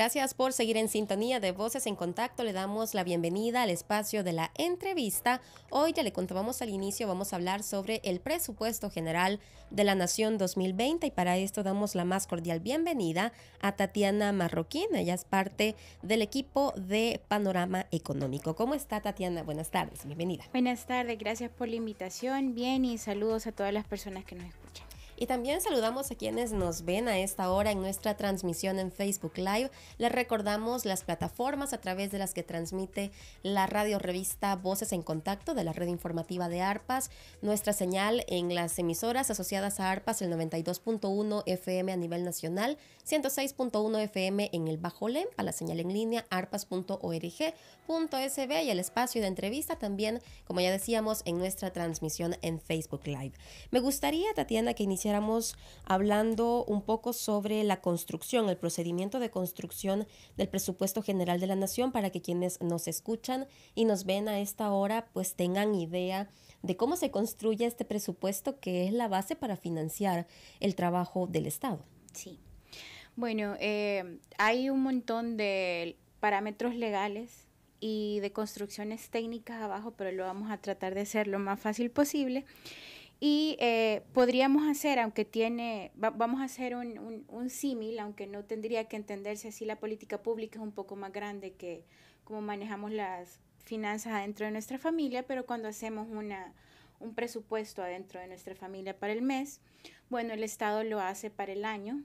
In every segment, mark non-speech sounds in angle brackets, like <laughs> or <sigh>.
Gracias por seguir en sintonía de Voces en Contacto. Le damos la bienvenida al espacio de la entrevista. Hoy ya le contábamos al inicio, vamos a hablar sobre el presupuesto general de la Nación 2020 y para esto damos la más cordial bienvenida a Tatiana Marroquín. Ella es parte del equipo de Panorama Económico. ¿Cómo está Tatiana? Buenas tardes, bienvenida. Buenas tardes, gracias por la invitación. Bien y saludos a todas las personas que nos escuchan. Y también saludamos a quienes nos ven a esta hora en nuestra transmisión en Facebook Live. Les recordamos las plataformas a través de las que transmite la radio revista Voces en Contacto de la red informativa de ARPAS. Nuestra señal en las emisoras asociadas a ARPAS, el 92.1 FM a nivel nacional, 106.1 FM en el Bajo Lempa, la señal en línea arpas.org.sb y el espacio de entrevista también, como ya decíamos, en nuestra transmisión en Facebook Live. Me gustaría, Tatiana, que iniciara estuviéramos hablando un poco sobre la construcción, el procedimiento de construcción del presupuesto general de la nación para que quienes nos escuchan y nos ven a esta hora pues tengan idea de cómo se construye este presupuesto que es la base para financiar el trabajo del Estado. Sí. Bueno, eh, hay un montón de parámetros legales y de construcciones técnicas abajo, pero lo vamos a tratar de hacer lo más fácil posible. Y eh, podríamos hacer, aunque tiene, vamos a hacer un, símil, aunque no tendría que entenderse así, la política pública es un poco más grande que como manejamos las finanzas adentro de nuestra familia, pero cuando hacemos una, un presupuesto adentro de nuestra familia para el mes, bueno, el Estado lo hace para el año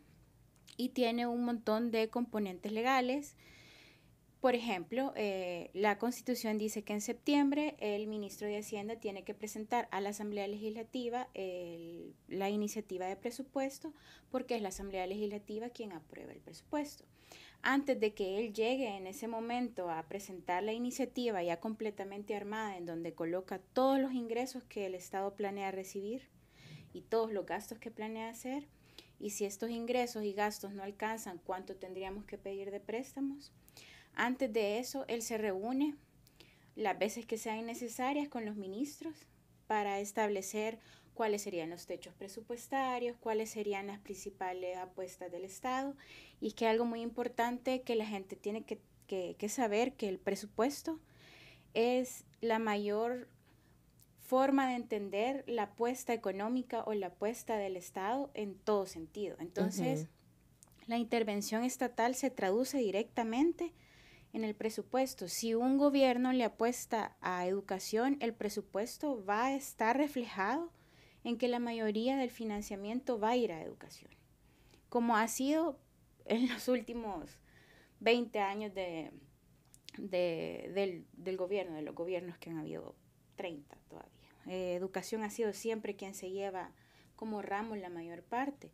y tiene un montón de componentes legales, por ejemplo, eh, la Constitución dice que en septiembre el ministro de Hacienda tiene que presentar a la Asamblea Legislativa la iniciativa de presupuesto, porque es la Asamblea Legislativa quien aprueba el presupuesto. Antes de que él llegue en ese momento a presentar la iniciativa ya completamente armada, en donde coloca todos los ingresos que el Estado planea recibir y todos los gastos que planea hacer, y si estos ingresos y gastos no alcanzan, ¿cuánto tendríamos que pedir de préstamos? Antes de eso, él se reúne las veces que sean necesarias con los ministros para establecer cuáles serían los techos presupuestarios, cuáles serían las principales apuestas del Estado y que algo muy importante que la gente tiene que, que, saber que el presupuesto es la mayor forma de entender la apuesta económica o la apuesta del Estado en todo sentido. Entonces, la intervención estatal se traduce directamente en el presupuesto. Si un gobierno le apuesta a educación, el presupuesto va a estar reflejado en que la mayoría del financiamiento va a ir a educación, como ha sido en <laughs> los últimos 20 años de, del, gobierno, de los gobiernos que han habido 30 todavía. Eh, educación ha sido siempre quien se lleva como ramo la mayor parte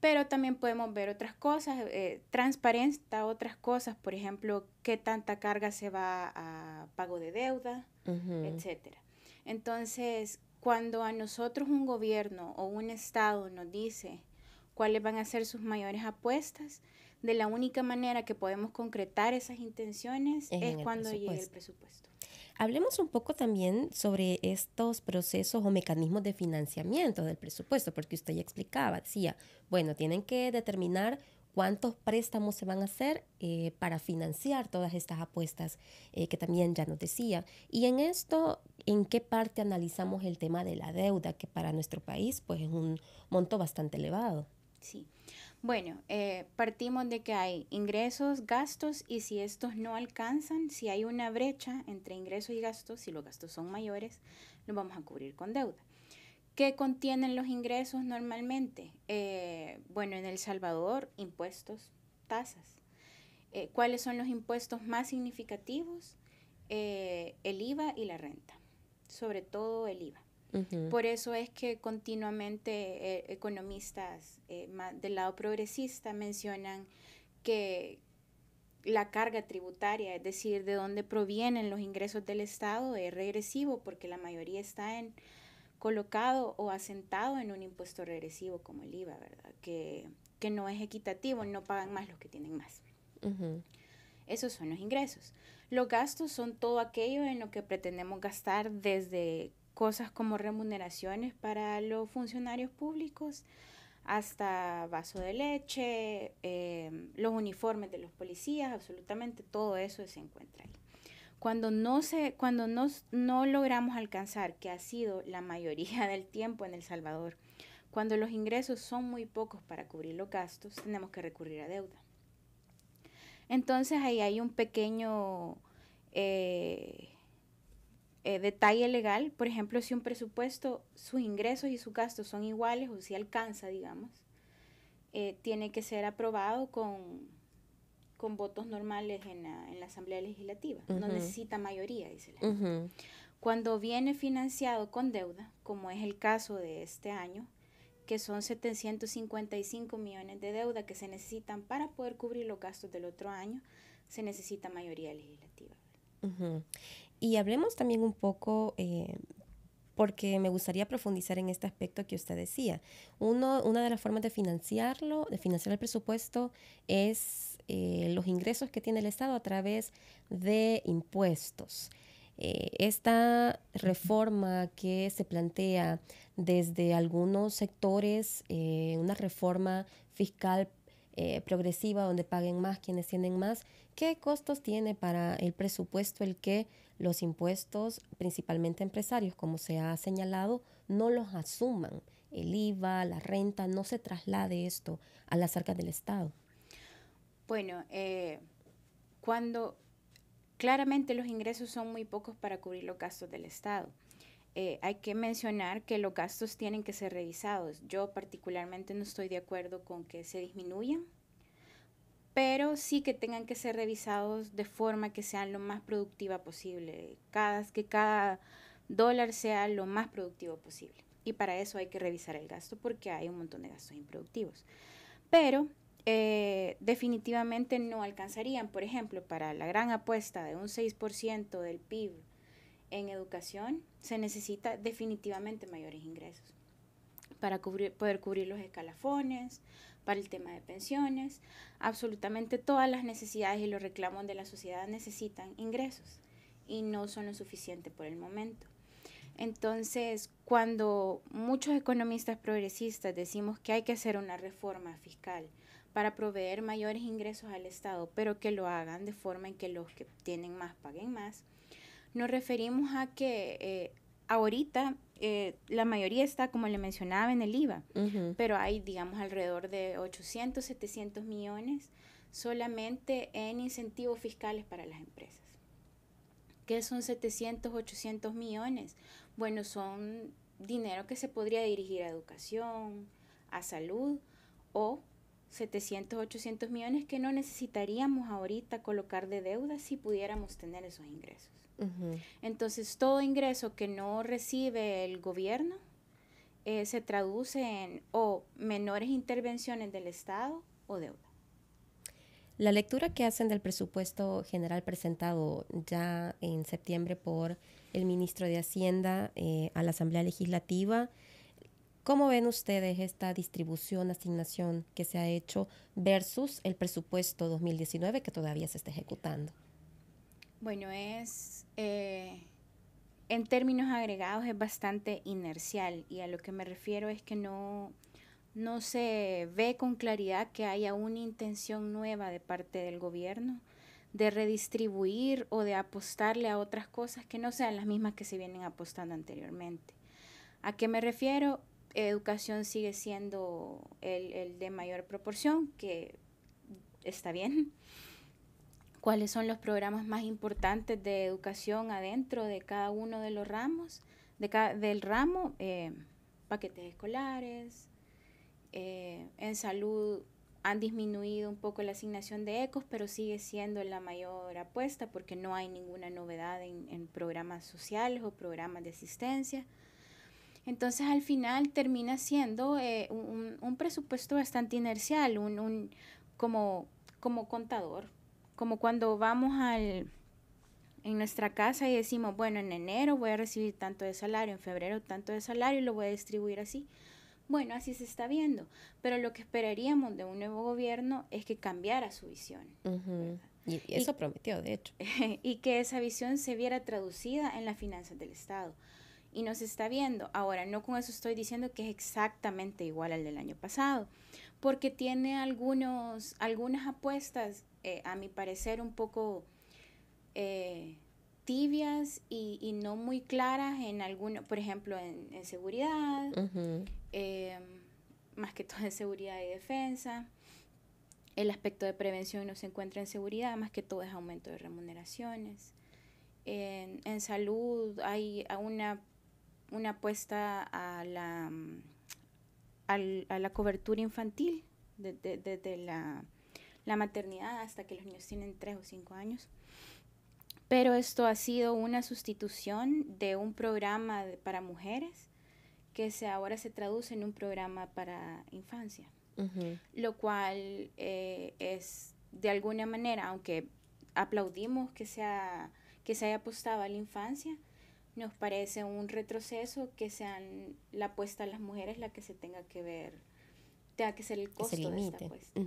pero también podemos ver otras cosas, eh, transparencia, otras cosas, por ejemplo, qué tanta carga se va a pago de deuda, etcétera. Entonces, cuando a nosotros un gobierno o un estado nos dice cuáles van a ser sus mayores apuestas, de la única manera que podemos concretar esas intenciones es cuando llegue el presupuesto. Hablemos un poco también sobre estos procesos o mecanismos de financiamiento del presupuesto, porque usted ya explicaba, decía, bueno, tienen que determinar cuántos préstamos se van a hacer eh, para financiar todas estas apuestas eh, que también ya nos decía. Y en esto, ¿en qué parte analizamos el tema de la deuda, que para nuestro país pues, es un monto bastante elevado? Sí. Bueno, eh, partimos de que hay ingresos, gastos y si estos no alcanzan, si hay una brecha entre ingresos y gastos, si los gastos son mayores, los vamos a cubrir con deuda. ¿Qué contienen los ingresos normalmente? Eh, bueno, en El Salvador, impuestos, tasas. Eh, ¿Cuáles son los impuestos más significativos? el IVA y la renta, sobre todo el IVA. Por eso es que continuamente eh, economistas eh, del lado progresista mencionan que la carga tributaria, es decir, de dónde provienen los ingresos del Estado, es regresivo porque la mayoría está en, colocado o asentado en un impuesto regresivo como el IVA, ¿verdad? Que, no es equitativo, no pagan más los que tienen más. Esos son los ingresos. Los gastos son todo aquello en lo que pretendemos gastar desde cosas como remuneraciones para los funcionarios públicos, hasta vaso de leche, em, los uniformes de los policías, absolutamente todo eso se encuentra ahí. Cuando no, se, cuando no no logramos alcanzar, que ha sido la mayoría <laughs> del tiempo en El Salvador, cuando los ingresos son muy pocos para cubrir los gastos, tenemos que recurrir a deuda. Entonces ahí hay un pequeño eh, eh, detalle legal, por ejemplo, si un presupuesto, sus ingresos y sus gastos son iguales o si alcanza, digamos, eh, tiene que ser aprobado con, con votos normales en la, en la Asamblea Legislativa. No necesita mayoría, dice la uh Cuando viene financiado con deuda, como es el caso de este año, que son 755 millones de deuda que se necesitan para poder cubrir los gastos del otro año, se necesita mayoría legislativa. Y hablemos también un poco, eh, porque me gustaría profundizar en este aspecto que usted decía. una de las formas de financiarlo, de financiar el presupuesto, es eh, los ingresos que tiene el Estado a través de impuestos. Eh, esta reforma que se plantea desde algunos sectores, una reforma fiscal eh, progresiva donde paguen más quienes tienen más. ¿Qué costos tiene para el presupuesto el que los impuestos, principalmente empresarios, como se ha señalado, no los asuman? El IVA, la renta, no se traslade esto a las arcas del Estado. Bueno, eh, cuando claramente los ingresos son muy pocos para cubrir los gastos del Estado. Eh, hay que mencionar que los gastos tienen que ser revisados. Yo particularmente no estoy de acuerdo con que se disminuyan, pero sí que tengan que ser revisados de forma que sean lo más productiva posible, cada, que cada dólar sea lo más productivo posible. Y para eso hay que revisar el gasto porque hay un montón de gastos improductivos. Pero eh, definitivamente no alcanzarían, por ejemplo, para la gran apuesta de un 6% del PIB en educación se necesita definitivamente mayores ingresos para poder cubrir los escalafones, para el tema de pensiones, absolutamente todas las necesidades y los reclamos de la sociedad necesitan ingresos y no son lo suficiente por el momento. Entonces, cuando muchos economistas progresistas decimos que hay que hacer una reforma fiscal para proveer mayores ingresos al Estado, pero que lo hagan de forma en que los que tienen más paguen más, nos referimos a que eh, ahorita eh, la mayoría está, como le mencionaba, en el IVA, pero hay, digamos, alrededor de 800, 700 millones solamente en incentivos fiscales para las empresas. ¿Qué son 700, 800 millones? Bueno, son dinero que se podría dirigir a educación, a salud o 700, 800 millones que no necesitaríamos ahorita colocar de deuda si pudiéramos tener esos ingresos. Entonces, todo ingreso que no recibe el gobierno eh, se traduce en o menores intervenciones del Estado o deuda. La lectura que hacen del presupuesto general presentado ya en septiembre por el ministro de Hacienda eh, a la Asamblea Legislativa, ¿Cómo ven ustedes esta distribución, asignación que se ha hecho versus el presupuesto 2019 que todavía se está ejecutando? Bueno, es eh, en términos agregados es bastante inercial y a lo que me refiero es que no, no se ve con claridad que haya una intención nueva de parte del gobierno de redistribuir o de apostarle a otras cosas que no sean las mismas que se vienen apostando anteriormente. ¿A qué me refiero? Educación sigue siendo el de mayor proporción, que está bien cuáles son los programas más importantes de educación adentro de cada uno de los ramos, de del ramo, eh, paquetes escolares, eh, en salud han disminuido un poco la asignación de ECOS, pero sigue siendo la mayor apuesta porque no hay ninguna novedad en, programas sociales o programas de asistencia. Entonces al final termina siendo eh, un, un, presupuesto bastante inercial, un, un como, como contador, como cuando vamos al en nuestra casa y decimos, bueno, en enero voy a recibir tanto de salario, en febrero tanto de salario y lo voy a distribuir así. Bueno, así se está viendo, pero lo que esperaríamos de un nuevo gobierno es que cambiara su visión. y, eso prometió, de hecho. <laughs> y que esa visión se viera traducida en las finanzas del Estado. Y nos está viendo. Ahora, no con eso estoy diciendo que es exactamente igual al del año pasado, porque tiene algunos, algunas apuestas, eh, a mi parecer, un poco eh, tibias y, no muy claras en algunos, por ejemplo, en, seguridad, eh, más que todo en seguridad y defensa. El aspecto de prevención no se encuentra en seguridad, más que todo es aumento de remuneraciones. En, en salud hay una, una apuesta a la mm, a la cobertura infantil, desde, la, maternidad hasta que los niños tienen tres o cinco años. Pero esto ha sido una sustitución de un programa para mujeres que se, ahora se traduce en un programa para infancia, lo cual eh, es de alguna manera, aunque aplaudimos que, sea, que se haya apostado a la infancia, nos parece un retroceso que sean la apuesta a las mujeres la que se tenga que ver, tenga que ser el costo de esta apuesta.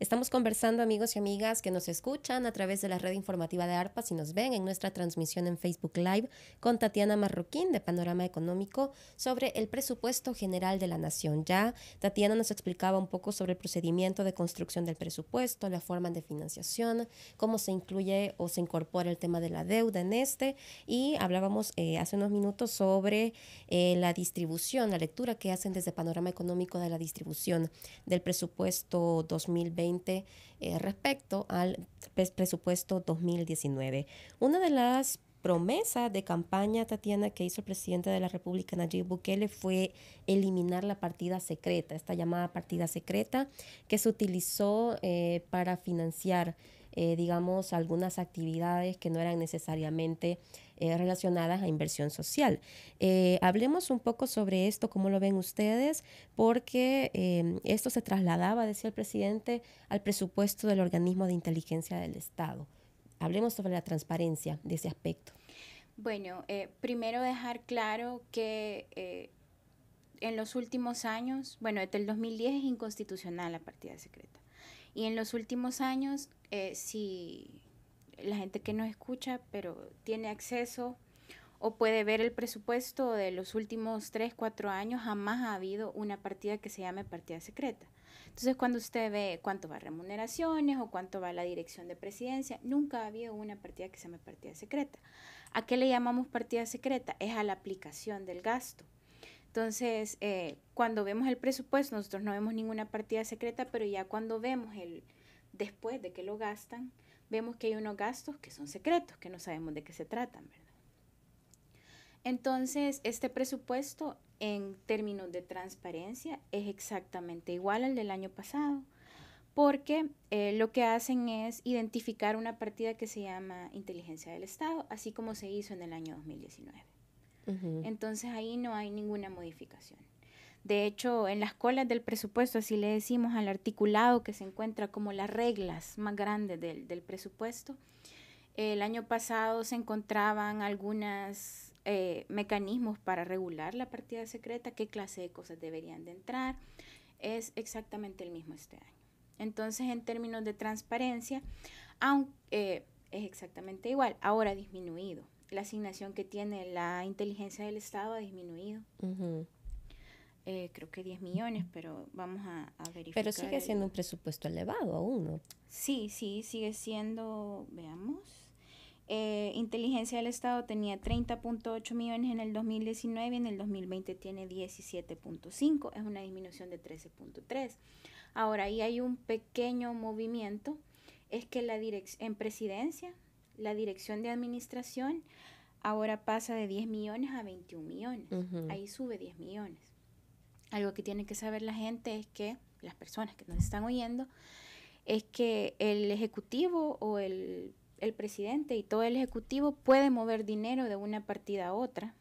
Estamos conversando, amigos y amigas que nos escuchan a través de la red informativa de ARPA, si nos ven en nuestra transmisión en Facebook Live, con Tatiana Marroquín de Panorama Económico sobre el presupuesto general de la Nación. Ya Tatiana nos explicaba un poco sobre el procedimiento de construcción del presupuesto, la forma de financiación, cómo se incluye o se incorpora el tema de la deuda en este y hablábamos eh, hace unos minutos sobre eh, la distribución, la lectura que hacen desde Panorama Económico de la distribución del presupuesto 2020 2020 eh, respecto al presupuesto 2019. Una de las promesas de campaña, Tatiana, que hizo el presidente de la República, Nayib Bukele, fue eliminar la partida secreta, esta llamada partida secreta que se utilizó eh, para financiar eh, digamos, algunas actividades que no eran necesariamente eh, relacionadas a inversión social. Eh, hablemos un poco sobre esto, cómo lo ven ustedes, porque esto se trasladaba, decía el presidente, al presupuesto del organismo de inteligencia del Estado. Hablemos sobre la transparencia de ese aspecto. Bueno, primero dejar claro que en los últimos años, bueno, desde el 2010 es inconstitucional la partida secreta. Y en los últimos años, eh, si la gente que nos escucha, pero tiene acceso o puede ver el presupuesto de los últimos 3, 4 años, jamás ha habido una partida que se llame partida secreta. Entonces, cuando usted ve cuánto va remuneraciones o cuánto va la dirección de presidencia, nunca ha habido una partida que se llame partida secreta. ¿A qué le llamamos partida secreta? Es a la aplicación del gasto. Entonces, eh, cuando vemos el presupuesto, nosotros no vemos ninguna partida secreta, pero ya cuando vemos el después de que lo gastan, vemos que hay unos gastos que son secretos, que no sabemos de qué se tratan, Entonces, este presupuesto en términos de transparencia es exactamente igual al del año pasado, porque eh, lo que hacen es identificar una partida que se llama inteligencia del Estado, así como se hizo en el año 2019. Entonces ahí no hay ninguna modificación. De hecho, en las colas del presupuesto, así le decimos al articulado que se encuentra como las reglas más grandes del, presupuesto, el año pasado se encontraban algunos eh, mecanismos para regular la partida secreta, qué clase de cosas deberían de entrar. Es exactamente el mismo este año. Entonces, en términos de transparencia, aunque, eh, es exactamente igual, ahora disminuido la asignación que tiene la inteligencia del Estado ha disminuido. Eh, creo que 10 millones, pero vamos a, verificar. Pero sigue siendo un presupuesto elevado aún, ¿no? Sí, sí, sigue siendo, veamos. Eh, inteligencia del Estado tenía 30.8 millones en el 2019 y en el 2020 tiene 17.5, es una disminución de 13.3. Ahora, ahí hay un pequeño movimiento, es que la dirección en presidencia la dirección de administración ahora pasa de 10 millones a 21 millones. Ahí sube 10 millones. Algo que tiene que saber la gente es que, las personas que nos están oyendo, es que el ejecutivo o el, presidente y todo el ejecutivo puede mover dinero de una partida a otra,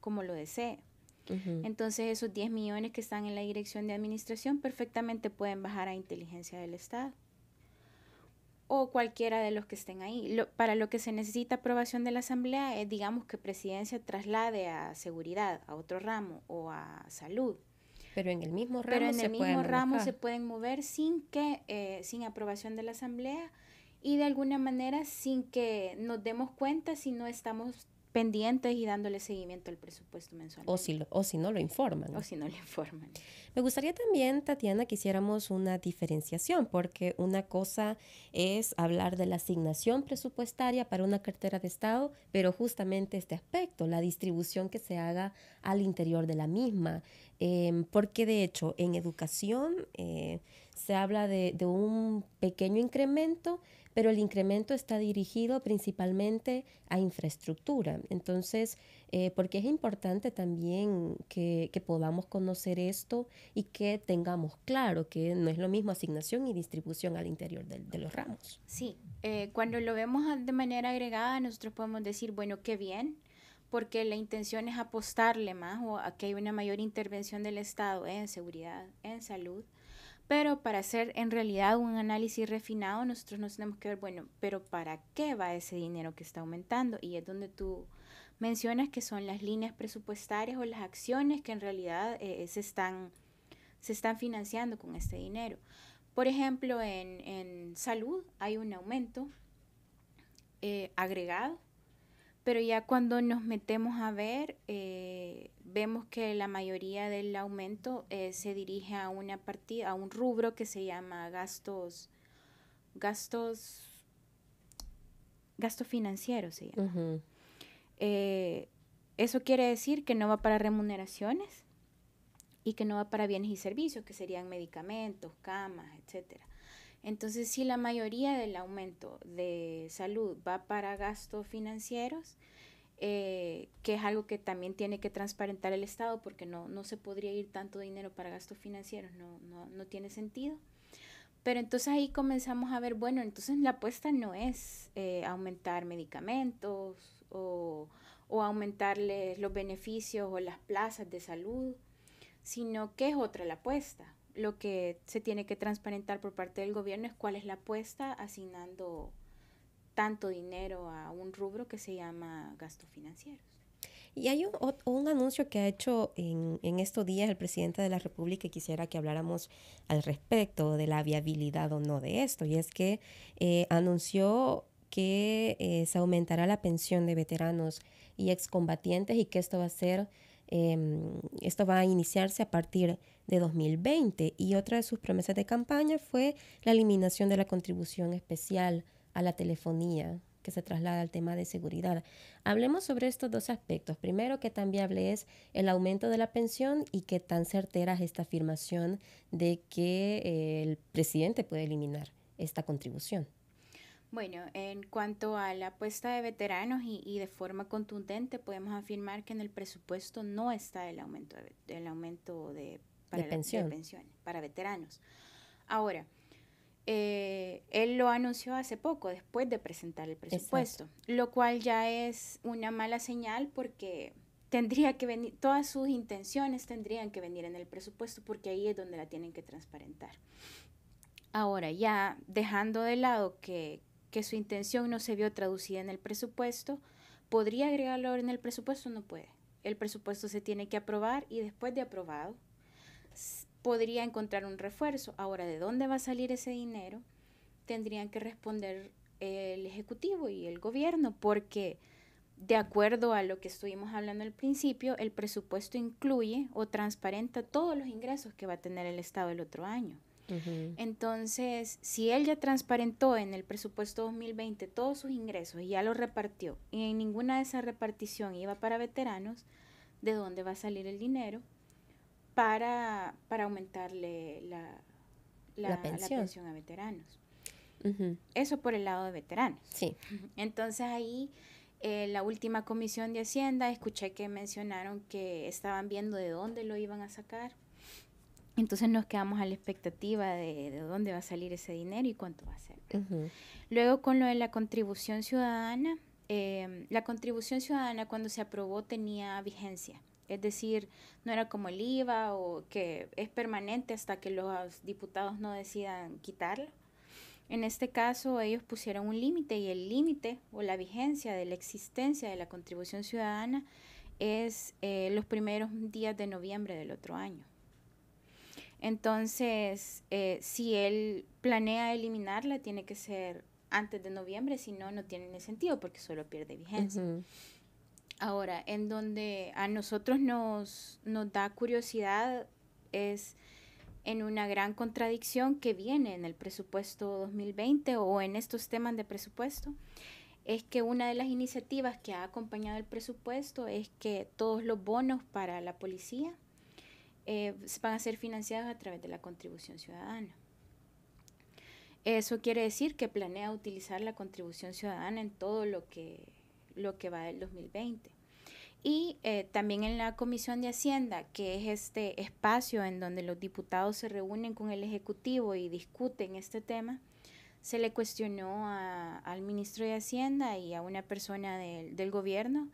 como lo desee. Entonces esos 10 millones que están en la dirección de administración perfectamente pueden bajar a inteligencia del Estado o cualquiera de los que estén ahí. para lo que se necesita aprobación de la Asamblea es, eh, digamos, que Presidencia traslade a seguridad, a otro ramo o a salud. Pero en el mismo ramo, se, ramo se pueden mover sin, que, eh, sin aprobación de la Asamblea y de alguna manera sin que nos demos cuenta si no estamos pendientes y dándole seguimiento al presupuesto mensual. O si, o si no lo informan. O si no lo informan. Me gustaría también, Tatiana, que hiciéramos una diferenciación, porque una cosa es hablar de la asignación presupuestaria para una cartera de Estado, pero justamente este aspecto, la distribución que se haga al interior de la misma, em, porque de hecho en educación eh, se habla de un pequeño incremento pero el incremento está dirigido principalmente a infraestructura. Entonces, eh, porque es importante también que, podamos conocer esto y que tengamos claro que no es lo mismo asignación y distribución al interior de, los ramos. Sí, eh, cuando lo vemos de manera agregada, nosotros podemos decir, bueno, qué bien, porque la intención es apostarle más o a que hay una mayor intervención del Estado en seguridad, en salud, pero para hacer en realidad un análisis refinado, nosotros nos tenemos que ver, bueno, pero ¿para qué va ese dinero que está aumentando? Y es donde tú mencionas que son las líneas presupuestarias o las acciones que en realidad eh, eh, se, están, financiando con este dinero. Por ejemplo, en, salud hay un aumento eh, agregado pero ya cuando nos metemos a ver, eh, vemos que la mayoría del aumento eh, se dirige a una partida, a un rubro que se llama gastos, gastos, gastos financieros eh, eso quiere decir que no va para remuneraciones y que no va para bienes y servicios, que serían medicamentos, camas, etcétera. Entonces, si la mayoría del aumento de salud va para gastos financieros, eh, que es algo que también tiene que transparentar el Estado porque no, no se podría ir tanto dinero para gastos financieros, no, tiene sentido. Pero entonces ahí comenzamos a ver, bueno, entonces la apuesta no es eh, aumentar medicamentos o, o aumentarles los beneficios o las plazas de salud, sino que es otra la apuesta lo que se tiene que transparentar por parte del gobierno es cuál es la apuesta asignando tanto dinero a un rubro que se llama gastos financieros. Y hay un, anuncio que ha hecho en, estos días el presidente de la República y quisiera que habláramos al respecto de la viabilidad o no de esto. Y es que eh, anunció que eh, se aumentará la pensión de veteranos y excombatientes y que esto va a ser Em, esto va a iniciarse a partir de 2020 y otra de sus promesas de campaña fue la eliminación de la contribución especial a la telefonía que se traslada al tema de seguridad. Hablemos sobre estos dos aspectos. Primero, qué tan viable es el aumento de la pensión y qué tan certera es esta afirmación de que eh, el presidente puede eliminar esta contribución. Bueno, en cuanto a la apuesta de veteranos y, de forma contundente, podemos afirmar que en el presupuesto no está el aumento de, aumento de, pensiones para veteranos. Ahora, eh, él lo anunció hace poco, después de presentar el presupuesto, lo cual ya es una mala señal porque tendría que venir, todas sus intenciones tendrían que venir en el presupuesto porque ahí es donde la tienen que transparentar. Ahora, ya dejando de lado que, que su intención no se vio traducida en el presupuesto, ¿podría agregarlo en el presupuesto? No puede. El presupuesto se tiene que aprobar y después de aprobado podría encontrar un refuerzo. Ahora, ¿de dónde va a salir ese dinero? Tendrían que responder eh, el Ejecutivo y el Gobierno, porque de acuerdo a lo que estuvimos hablando al principio, el presupuesto incluye o transparenta todos los ingresos que va a tener el Estado el otro año. Entonces, si él ya transparentó en el presupuesto 2020 todos sus ingresos y ya los repartió, y en ninguna de esas repartición iba para veteranos, ¿de dónde va a salir el dinero para, aumentarle la, pensión. a veteranos? Eso por el lado de veteranos. Sí. Entonces ahí eh, la última comisión de Hacienda, escuché que mencionaron que estaban viendo de dónde lo iban a sacar. Entonces nos quedamos a la expectativa de, dónde va a salir ese dinero y cuánto va a ser. Luego con lo de la contribución ciudadana, em, la contribución ciudadana cuando se aprobó tenía vigencia. Es decir, no era como el IVA o que es permanente hasta que los diputados no decidan quitarlo. En este caso, ellos pusieron un límite y el límite o la vigencia de la existencia de la contribución ciudadana es eh, los primeros días de noviembre del otro año. Entonces, eh, si él planea eliminarla, tiene que ser antes de noviembre, si no, no tiene sentido porque solo pierde vigencia. Ahora, en donde a nosotros nos, nos da curiosidad es en una gran contradicción que viene en el presupuesto 2020 o en estos temas de presupuesto, es que una de las iniciativas que ha acompañado el presupuesto es que todos los bonos para la policía eh, van a ser financiados a través de la contribución ciudadana. Eso quiere decir que planea utilizar la contribución ciudadana en todo lo que, lo que va del 2020. Y eh, también en la Comisión de Hacienda, que es este espacio en donde los diputados se reúnen con el Ejecutivo y discuten este tema, se le cuestionó al ministro de Hacienda y a una persona del gobierno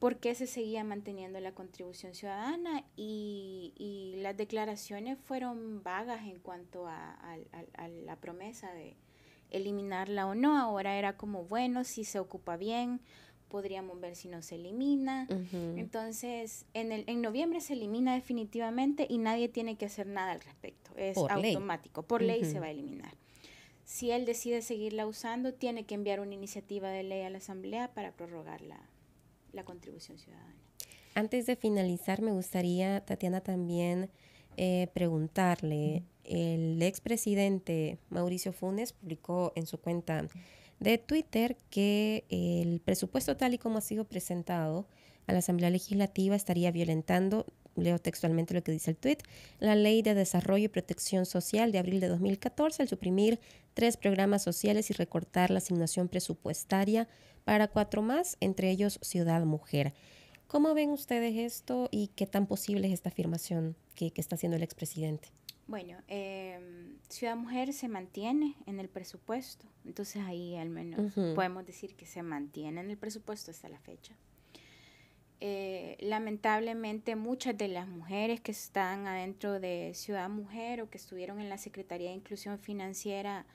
por qué se seguía manteniendo la contribución ciudadana y, y las declaraciones fueron vagas en cuanto a, la promesa de eliminarla o no. Ahora era como, bueno, si se ocupa bien, podríamos ver si no se elimina. Entonces, en, el, en noviembre se elimina definitivamente y nadie tiene que hacer nada al respecto. Es automático, por ley se va a eliminar. Si él decide seguirla usando, tiene que enviar una iniciativa de ley a la Asamblea para prorrogarla la contribución ciudadana. Antes de finalizar, me gustaría, Tatiana, también eh, preguntarle, el expresidente Mauricio Funes publicó en su cuenta de Twitter que el presupuesto tal y como ha sido presentado a la Asamblea Legislativa estaría violentando, leo textualmente lo que dice el tweet, la Ley de Desarrollo y Protección Social de abril de 2014 al suprimir tres programas sociales y recortar la asignación presupuestaria para cuatro más, entre ellos Ciudad Mujer. ¿Cómo ven ustedes esto y qué tan posible es esta afirmación que, está haciendo el expresidente? Bueno, em, Ciudad Mujer se mantiene en el presupuesto, entonces ahí al menos podemos decir que se mantiene en el presupuesto hasta la fecha. Eh, lamentablemente muchas de las mujeres que están adentro de Ciudad Mujer o que estuvieron en la Secretaría de Inclusión Financiera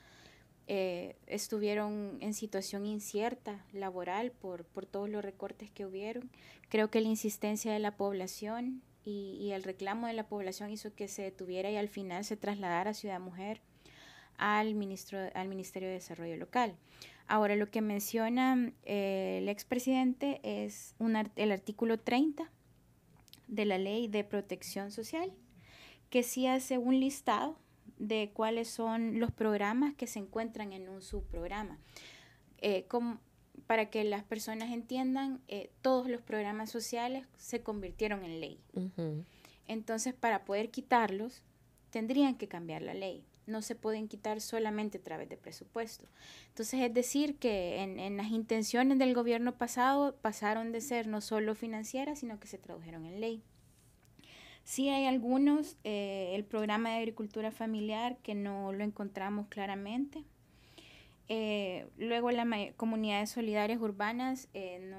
eh, estuvieron en situación incierta laboral por, todos los recortes que hubieron. Creo que la insistencia de la población y, y el reclamo de la población hizo que se detuviera y al final se trasladara a Ciudad Mujer al, al Ministerio de Desarrollo Local. Ahora, lo que menciona eh, el expresidente es un el artículo 30 de la Ley de Protección Social, que sí hace un listado de cuáles son los programas que se encuentran en un subprograma. Eh, para que las personas entiendan, eh, todos los programas sociales se convirtieron en ley. Entonces, para poder quitarlos, tendrían que cambiar la ley no se pueden quitar solamente a través de presupuesto. Entonces, es decir, que en, las intenciones del gobierno pasado pasaron de ser no solo financieras, sino que se tradujeron en ley. Sí hay algunos, eh, el programa de agricultura familiar, que no lo encontramos claramente. Eh, luego, las comunidades solidarias urbanas eh,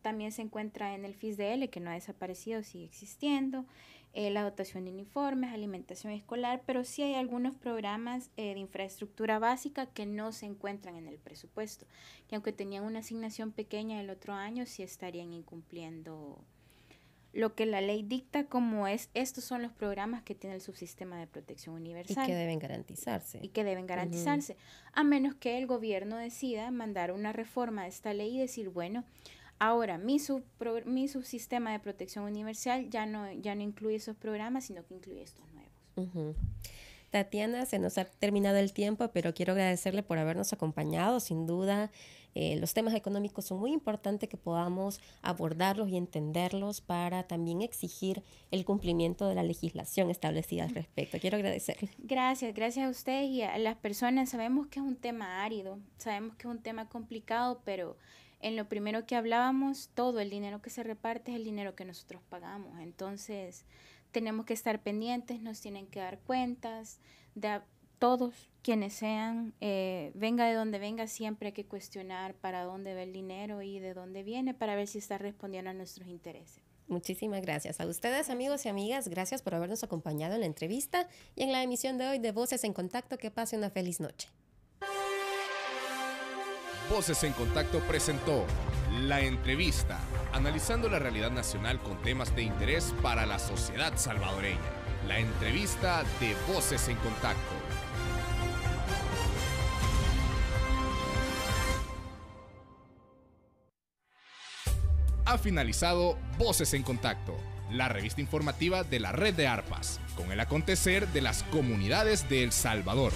también se encuentra en el FISDL, que no ha desaparecido, sigue existiendo. Eh, la dotación de uniformes, alimentación escolar, pero sí hay algunos programas eh, de infraestructura básica que no se encuentran en el presupuesto, que aunque tenían una asignación pequeña el otro año, sí estarían incumpliendo lo que la ley dicta como es estos son los programas que tiene el subsistema de protección universal. Y que deben garantizarse. Y que deben garantizarse, a menos que el gobierno decida mandar una reforma a esta ley y decir, bueno, Ahora, mi, mi subsistema de protección universal ya no, ya no incluye esos programas, sino que incluye estos nuevos. Tatiana, se nos ha terminado el tiempo, pero quiero agradecerle por habernos acompañado. Sin duda, eh, los temas económicos son muy importantes que podamos abordarlos y entenderlos para también exigir el cumplimiento de la legislación establecida al respecto. Quiero agradecerle. Gracias, gracias a ustedes y a las personas. Sabemos que es un tema árido, sabemos que es un tema complicado, pero en lo primero que hablábamos, todo el dinero que se reparte es el dinero que nosotros pagamos. Entonces, tenemos que estar pendientes, nos tienen que dar cuentas, de todos quienes sean, eh, venga de donde venga, siempre hay que cuestionar para dónde va el dinero y de dónde viene para ver si está respondiendo a nuestros intereses. Muchísimas gracias. A ustedes, amigos y amigas, gracias por habernos acompañado en la entrevista y en la emisión de hoy de Voces en Contacto. Que pase una feliz noche. Voces en Contacto presentó La Entrevista, analizando la realidad nacional con temas de interés para la sociedad salvadoreña. La entrevista de Voces en Contacto. Ha finalizado Voces en Contacto, la revista informativa de la red de ARPAS, con el acontecer de las comunidades de El Salvador.